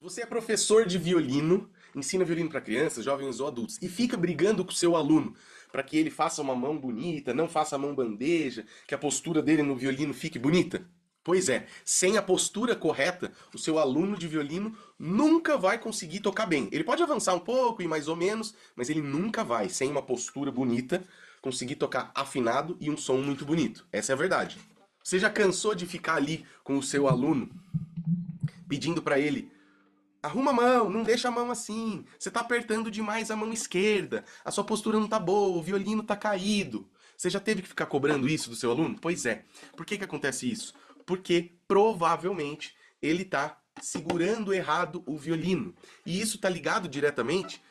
Você é professor de violino, ensina violino para crianças, jovens ou adultos, e fica brigando com o seu aluno para que ele faça uma mão bonita, não faça a mão bandeja, que a postura dele no violino fique bonita? Pois é, sem a postura correta, o seu aluno de violino nunca vai conseguir tocar bem. Ele pode avançar um pouco e mais ou menos, mas ele nunca vai, sem uma postura bonita, conseguir tocar afinado e um som muito bonito. Essa é a verdade. Você já cansou de ficar ali com o seu aluno pedindo para ele Arruma a mão, não deixa a mão assim. Você está apertando demais a mão esquerda. A sua postura não está boa, o violino está caído. Você já teve que ficar cobrando isso do seu aluno? Pois é. Por que, que acontece isso? Porque provavelmente ele está segurando errado o violino. E isso está ligado diretamente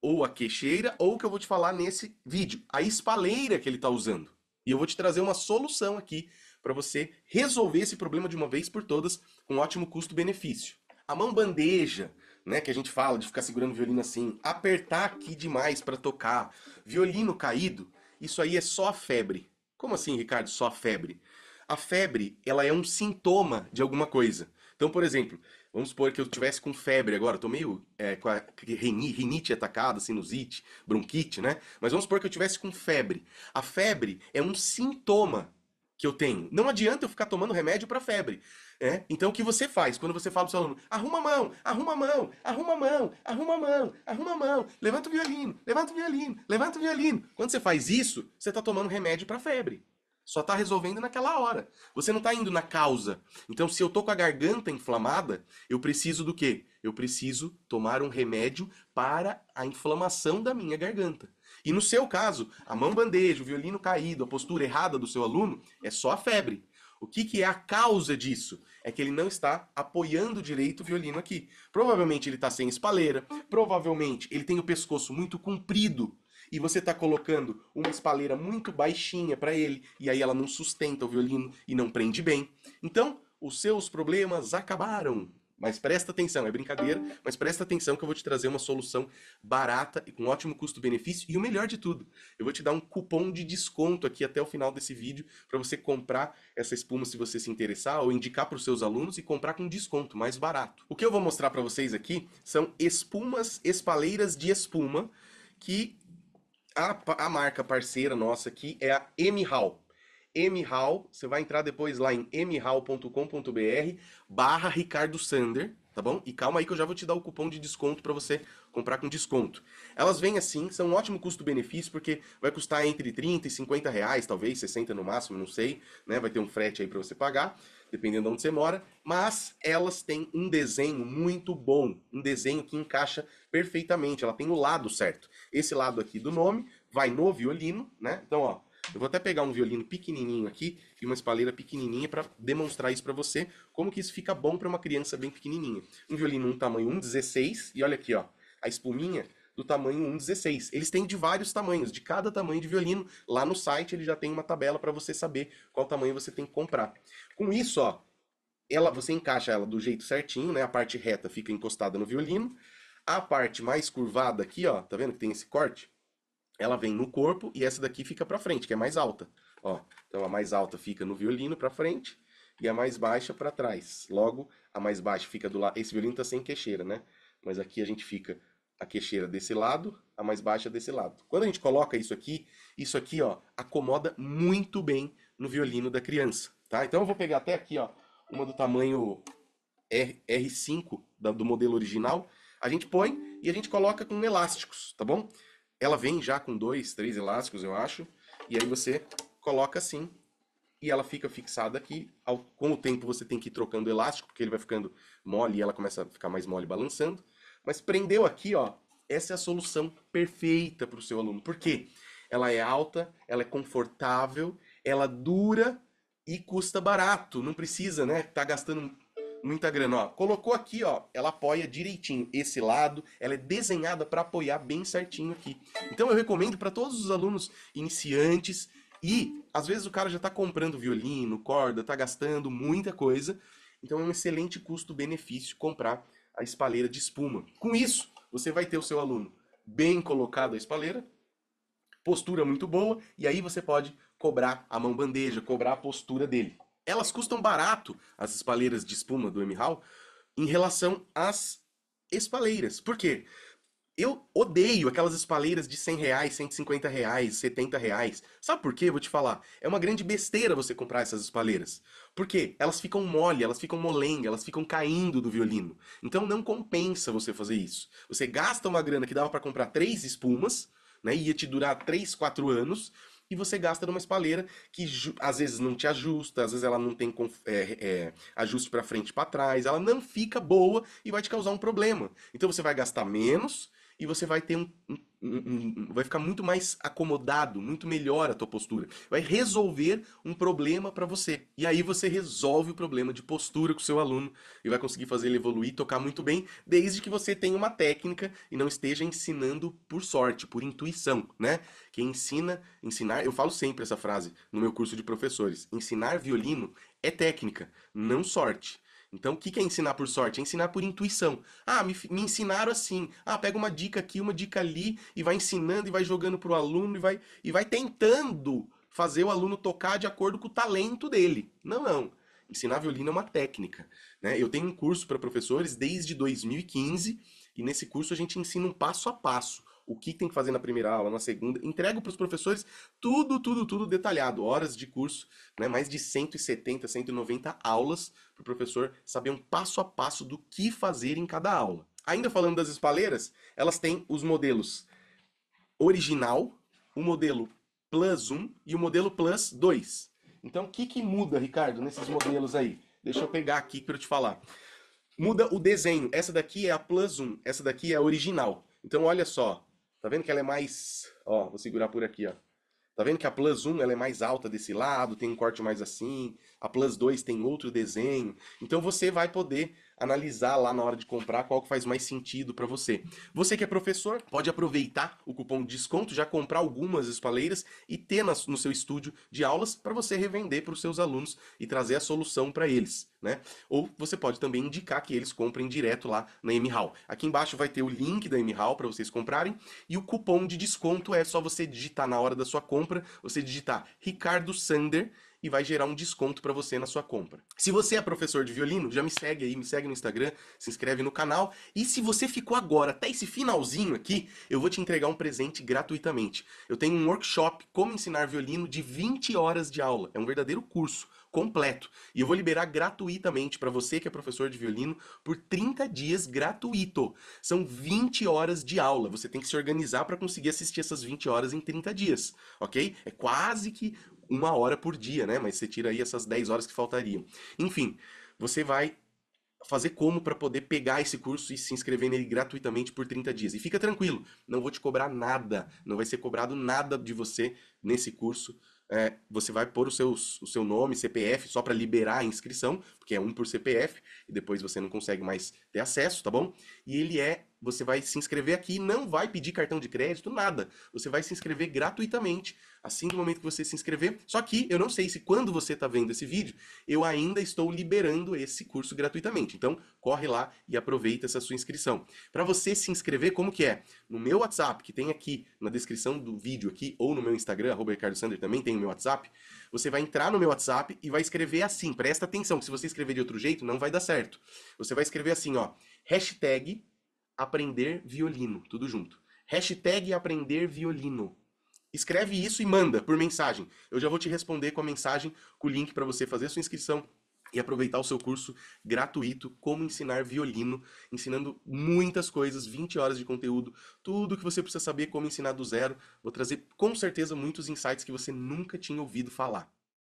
ou a queixeira ou o que eu vou te falar nesse vídeo, a espaleira que ele está usando. E eu vou te trazer uma solução aqui para você resolver esse problema de uma vez por todas com ótimo custo-benefício. A mão bandeja, né, que a gente fala de ficar segurando o violino assim, apertar aqui demais para tocar, violino caído, isso aí é só a febre. Como assim, Ricardo, só a febre? A febre, ela é um sintoma de alguma coisa. Então, por exemplo, vamos supor que eu tivesse com febre agora, eu tô meio é, com a rinite atacada, sinusite, bronquite, né? Mas vamos supor que eu tivesse com febre. A febre é um sintoma que eu tenho. Não adianta eu ficar tomando remédio para febre. É? Então o que você faz? Quando você fala pro seu aluno, arruma a mão, arruma a mão, arruma a mão, arruma a mão, arruma a mão, levanta o violino, levanta o violino, levanta o violino. Quando você faz isso, você está tomando remédio para febre. Só está resolvendo naquela hora. Você não está indo na causa. Então, se eu tô com a garganta inflamada, eu preciso do quê? Eu preciso tomar um remédio para a inflamação da minha garganta. E no seu caso, a mão bandeja, o violino caído, a postura errada do seu aluno, é só a febre. O que, que é a causa disso? É que ele não está apoiando direito o violino aqui. Provavelmente ele está sem espaleira, provavelmente ele tem o pescoço muito comprido e você está colocando uma espaleira muito baixinha para ele e aí ela não sustenta o violino e não prende bem. Então, os seus problemas acabaram. Mas presta atenção, é brincadeira, mas presta atenção que eu vou te trazer uma solução barata e com ótimo custo-benefício e o melhor de tudo, eu vou te dar um cupom de desconto aqui até o final desse vídeo para você comprar essa espuma se você se interessar ou indicar para os seus alunos e comprar com desconto mais barato. O que eu vou mostrar para vocês aqui são espumas, espaleiras de espuma que a, a marca parceira nossa aqui é a M-Hall mhal, você vai entrar depois lá em mhal.com.br barra Ricardo Sander, tá bom? E calma aí que eu já vou te dar o cupom de desconto para você comprar com desconto. Elas vêm assim, são um ótimo custo-benefício, porque vai custar entre 30 e 50 reais, talvez 60 no máximo, não sei, né? Vai ter um frete aí para você pagar, dependendo de onde você mora, mas elas têm um desenho muito bom, um desenho que encaixa perfeitamente, ela tem o lado certo. Esse lado aqui do nome vai no violino, né? Então, ó, eu vou até pegar um violino pequenininho aqui e uma espalheira pequenininha para demonstrar isso para você, como que isso fica bom para uma criança bem pequenininha. Um violino um tamanho 1,16 e olha aqui, ó, a espuminha do tamanho 1,16. Eles têm de vários tamanhos, de cada tamanho de violino. Lá no site ele já tem uma tabela para você saber qual tamanho você tem que comprar. Com isso, ó, ela, você encaixa ela do jeito certinho, né? A parte reta fica encostada no violino. A parte mais curvada aqui, ó, tá vendo que tem esse corte? ela vem no corpo e essa daqui fica para frente, que é mais alta. Ó, então a mais alta fica no violino para frente e a mais baixa para trás. Logo, a mais baixa fica do lado. Esse violino está sem queixeira, né? Mas aqui a gente fica a queixeira desse lado, a mais baixa desse lado. Quando a gente coloca isso aqui, isso aqui, ó, acomoda muito bem no violino da criança, tá? Então eu vou pegar até aqui, ó, uma do tamanho R, R5 da, do modelo original. A gente põe e a gente coloca com elásticos, tá bom? Ela vem já com dois, três elásticos, eu acho. E aí você coloca assim e ela fica fixada aqui. Ao, com o tempo você tem que ir trocando o elástico, porque ele vai ficando mole e ela começa a ficar mais mole balançando. Mas prendeu aqui, ó. Essa é a solução perfeita para o seu aluno. Por quê? Ela é alta, ela é confortável, ela dura e custa barato. Não precisa, né? Tá gastando muita grana, ó. Colocou aqui, ó, ela apoia direitinho esse lado, ela é desenhada para apoiar bem certinho aqui. Então eu recomendo para todos os alunos iniciantes e às vezes o cara já tá comprando violino, corda, tá gastando muita coisa. Então é um excelente custo-benefício comprar a espalheira de espuma. Com isso, você vai ter o seu aluno bem colocado a espalheira, postura muito boa, e aí você pode cobrar a mão bandeja, cobrar a postura dele elas custam barato, as espaleiras de espuma do M-Hall, em relação às espaleiras. Por quê? Eu odeio aquelas espaleiras de 100 reais, 150 reais, 70 reais. Sabe por quê? Vou te falar. É uma grande besteira você comprar essas espaleiras. Por quê? elas ficam mole, elas ficam molenga, elas ficam caindo do violino. Então não compensa você fazer isso. Você gasta uma grana que dava para comprar três espumas, né? Ia te durar 3, 4 anos e você gasta numa espalheira que às vezes não te ajusta, às vezes ela não tem é, é, ajuste para frente e para trás, ela não fica boa e vai te causar um problema. Então você vai gastar menos e você vai ter um, um vai ficar muito mais acomodado, muito melhor a tua postura. Vai resolver um problema para você. E aí você resolve o problema de postura com o seu aluno e vai conseguir fazer ele evoluir, tocar muito bem, desde que você tenha uma técnica e não esteja ensinando por sorte, por intuição, né? Quem ensina, ensinar, eu falo sempre essa frase no meu curso de professores, ensinar violino é técnica, não sorte. Então, o que é ensinar por sorte? É ensinar por intuição. Ah, me, me ensinaram assim. Ah, pega uma dica aqui, uma dica ali, e vai ensinando, e vai jogando para o aluno, e vai, e vai tentando fazer o aluno tocar de acordo com o talento dele. Não, não. Ensinar violino é uma técnica. Né? Eu tenho um curso para professores desde 2015, e nesse curso a gente ensina um passo a passo o que tem que fazer na primeira aula, na segunda. Entrego para os professores tudo, tudo, tudo detalhado. Horas de curso, né? mais de 170, 190 aulas para o professor saber um passo a passo do que fazer em cada aula. Ainda falando das espaleiras, elas têm os modelos original, o modelo Plus 1 e o modelo Plus 2. Então, o que, que muda, Ricardo, nesses modelos aí? Deixa eu pegar aqui para eu te falar. Muda o desenho. Essa daqui é a Plus 1, essa daqui é a original. Então, olha só. Tá vendo que ela é mais, ó, vou segurar por aqui, ó. Tá vendo que a Plus 1 ela é mais alta desse lado, tem um corte mais assim, a Plus 2 tem outro desenho. Então você vai poder analisar lá na hora de comprar qual que faz mais sentido para você. Você que é professor, pode aproveitar o cupom de desconto, já comprar algumas espaleiras e ter no seu estúdio de aulas para você revender para os seus alunos e trazer a solução para eles. Né? Ou você pode também indicar que eles comprem direto lá na MHAL. Aqui embaixo vai ter o link da MHAL para vocês comprarem e o cupom de desconto é só você digitar na hora da sua compra, você digitar Ricardo Sander e vai gerar um desconto para você na sua compra. Se você é professor de violino, já me segue aí, me segue no Instagram, se inscreve no canal. E se você ficou agora até esse finalzinho aqui, eu vou te entregar um presente gratuitamente. Eu tenho um workshop Como Ensinar Violino de 20 horas de aula. É um verdadeiro curso completo. E eu vou liberar gratuitamente para você que é professor de violino por 30 dias gratuito. São 20 horas de aula. Você tem que se organizar para conseguir assistir essas 20 horas em 30 dias, ok? É quase que uma hora por dia, né? Mas você tira aí essas 10 horas que faltariam. Enfim, você vai fazer como para poder pegar esse curso e se inscrever nele gratuitamente por 30 dias. E fica tranquilo, não vou te cobrar nada, não vai ser cobrado nada de você nesse curso. É, você vai pôr o, seu o seu nome, CPF, só para liberar a inscrição, porque é um por CPF, e depois você não consegue mais ter acesso, tá bom? E ele é você vai se inscrever aqui, não vai pedir cartão de crédito, nada. Você vai se inscrever gratuitamente. Assim do momento que você se inscrever. Só que eu não sei se quando você está vendo esse vídeo, eu ainda estou liberando esse curso gratuitamente. Então, corre lá e aproveita essa sua inscrição. Para você se inscrever, como que é? No meu WhatsApp, que tem aqui na descrição do vídeo aqui, ou no meu Instagram, arroba Ricardo Sander, também tem o meu WhatsApp. Você vai entrar no meu WhatsApp e vai escrever assim. Presta atenção, que se você escrever de outro jeito, não vai dar certo. Você vai escrever assim, ó, hashtag aprender violino, tudo junto. Hashtag aprender violino. Escreve isso e manda por mensagem. Eu já vou te responder com a mensagem, com o link para você fazer sua inscrição e aproveitar o seu curso gratuito Como Ensinar Violino, ensinando muitas coisas, 20 horas de conteúdo, tudo que você precisa saber como ensinar do zero. Vou trazer com certeza muitos insights que você nunca tinha ouvido falar.